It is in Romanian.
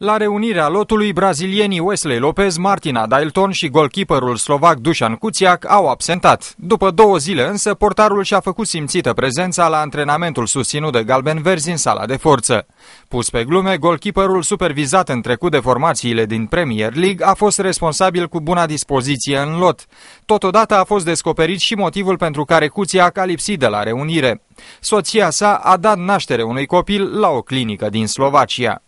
La reunirea lotului, brazilienii Wesley Lopez, Martina Dailton și golkeeperul slovac Dușan Cuțiac au absentat. După două zile însă, portarul și-a făcut simțită prezența la antrenamentul susținut de Galben Verzi în sala de forță. Pus pe glume, golkeeperul, supervizat în trecut de formațiile din Premier League a fost responsabil cu buna dispoziție în lot. Totodată a fost descoperit și motivul pentru care Cuțiac a lipsit de la reunire. Soția sa a dat naștere unui copil la o clinică din Slovacia.